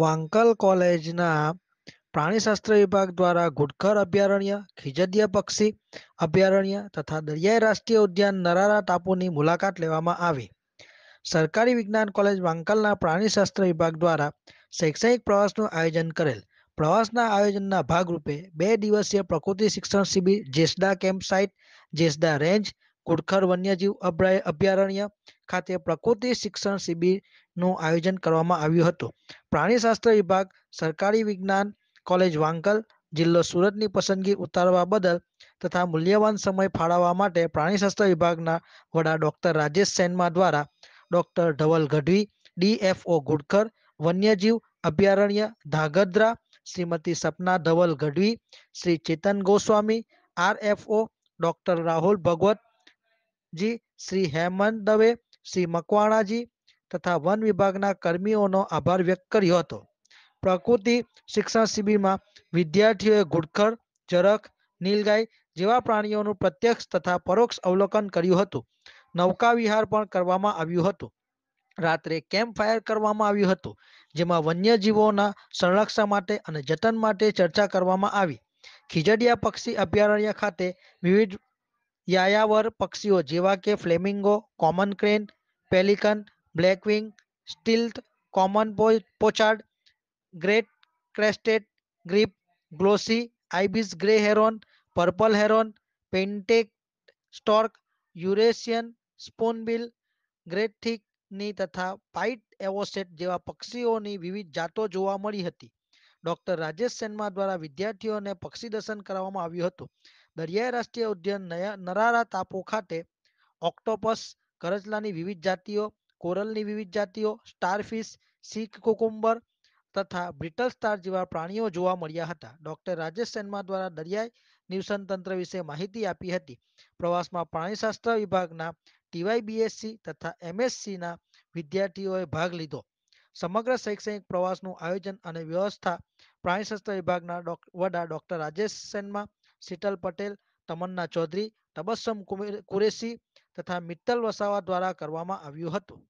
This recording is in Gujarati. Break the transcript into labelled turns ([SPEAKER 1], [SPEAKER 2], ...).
[SPEAKER 1] વાંકલ કોલેજના પ્રાણીશાસ્ત્ર વિભાગ દ્વારા ઘુડખર અભયારણ્ય ખીજદીય પક્ષી અભયારણ્ય તથા દરિયાઈ રાષ્ટ્રીય ઉદ્યાન નરારા ટાપુની મુલાકાત લેવામાં આવી સરકારી વિજ્ઞાન કોલેજ વાંકલના પ્રાણીશાસ્ત્ર વિભાગ દ્વારા શૈક્ષણિક પ્રવાસનું આયોજન કરેલ પ્રવાસના આયોજનના ભાગરૂપે બે દિવસીય પ્રકૃતિ શિક્ષણ શિબિર Jesda camp site Jesda range ઘુડખર વન્યજીવ અભયારણ્ય ખાતે પ્રકૃતિ શિક્ષણ શિબિરનું આયોજન કરવામાં આવ્યું હતું પ્રાણીશાસ્ત્ર વિભાગ સરકારી વિજ્ઞાન કોલેજ વાંકલ જિલ્લો સુરતની પસંદગી ઉતારવા બદલ તથા મૂલ્યવાન સમય ફાળવવા માટે પ્રાણીશાસ્ત્ર વિભાગના વડા ડોક્ટર રાજેશ સેનમા દ્વારા ડોક્ટર ધવલ ગઢવી ડીએફઓ ગુડકર વન્યજીવ અભયારણ્ય ધાગદ્રા શ્રીમતી સપના ધવલ ગઢવી શ્રી ચેતન ગોસ્વામી આરએફઓ ડોક્ટર રાહુલ ભગવત જી શ્રી હેમંત દવે શ્રી મકવાણાજી તથા વન વિભાગના કર્મીઓનો આભાર વ્યક્ત કર્યો હતો પ્રકૃતિ શિક્ષણ શિબિરમાં વિદ્યાર્થીઓએ ઘુડખર ચરખ નીલગાય જેવા પ્રાણીઓનું પ્રત્યક્ષ તથા પરોક્ષ અવલોકન કર્યું હતું નૌકા વિહાર પણ કરવામાં આવ્યું હતું રાત્રે કેમ્પ ફાયર કરવામાં આવ્યું હતું જેમાં વન્યજીવોના સંરક્ષણ માટે અને જતન માટે ચર્ચા કરવામાં આવી ખીજડીયા પક્ષી અભયારણ્ય ખાતે વિવિધ યાયાવર પક્ષીઓ જેવા કે flamingo common crane pelican black wing stilt common pochard great crested grebe glossy ibis grey heron purple heron painted stork Eurasian spoonbill great thick knee તથા પાઇટ એવોસેટ જેવા પક્ષીઓની વિવિધ જાતો જોવા મળી હતી ડોક્ટર રાજેશ સેનમા દ્વારા વિદ્યાર્થીઓને પક્ષી દર્શન કરાવવામાં આવ્યું હતું દરિયાઈ રાષ્ટ્રીય ઉદ્યાન નરારા તાપો ખાતે ઓક્ટોપસ કરચલાની વિવિધ જાતિઓ કોરલની વિવિધ જાતિઓ સ્ટારફિશ સીક કોકુમ્બર તથા બ્રિટલ સ્ટાર જેવા પ્રાણીઓ જોવા મળ્યા હતા ડોક્ટર રાજેશ શર્મા દ્વારા દરિયાઈ નિવસન તંત્ર વિશે માહિતી આપી હતી પ્રવાસમાં પ્રાણીશાસ્ત્ર વિભાગના ટીવાય તથા એમએસસીના વિદ્યાર્થીઓએ ભાગ લીધો સમગ્ર શૈક્ષણિક પ્રવાસનું આયોજન અને વ્યવસ્થા પ્રાણીશાસ્ત્ર વિભાગના વડા ડોક્ટર રાજેશ શર્મા શીતલ પટેલ તમન્ના ચૌધરી તબસ્સમ કુરેશી તથા મિત્તલ વસાવા દ્વારા કરવામાં આવ્યું હતું